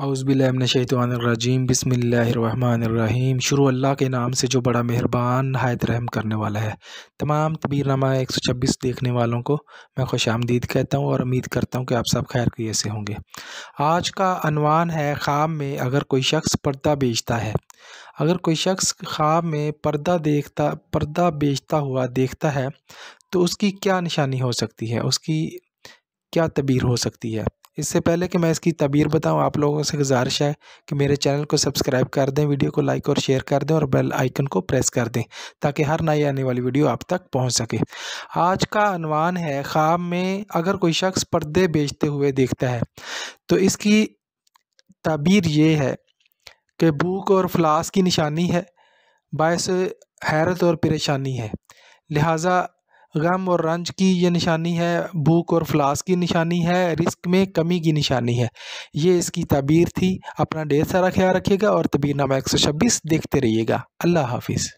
अउज़बिल्लाशैतरजीम बसमीम शुरू अल्लाह के नाम से जो बड़ा मेहरबान हायत रहम करने वाला है तमाम तबीरनामा एक सौ छब्बीस देखने वालों को मैं खुश आमदीद कहता हूँ और उम्मीद करता हूँ कि आप सब खैर की ऐसे होंगे आज का अनवान है ख़्वाब में अगर कोई शख्स पर्दा बेचता है अगर कोई शख्स ख्वाब में पर्दा देखता पर्दा बेचता हुआ देखता है तो उसकी क्या निशानी हो सकती है उसकी क्या तबीर हो सकती है इससे पहले कि मैं इसकी तबीर बताऊं आप लोगों से गुजारिश है कि मेरे चैनल को सब्सक्राइब कर दें वीडियो को लाइक और शेयर कर दें और बेल आइकन को प्रेस कर दें ताकि हर नई आने वाली वीडियो आप तक पहुंच सके आज का अनवान है ख्वाब में अगर कोई शख्स पर्दे बेचते हुए देखता है तो इसकी तबीर ये है कि भूख और फ्लास की निशानी है बायस हैरत और परेशानी है लिहाजा गम और रंज की ये निशानी है भूख और फ्लास की निशानी है रिस्क में कमी की निशानी है ये इसकी तबीर थी अपना ढेर सारा ख्याल रखिएगा और तबीरनामा एक सौ छब्बीस देखते रहिएगा अल्लाह हाफिज़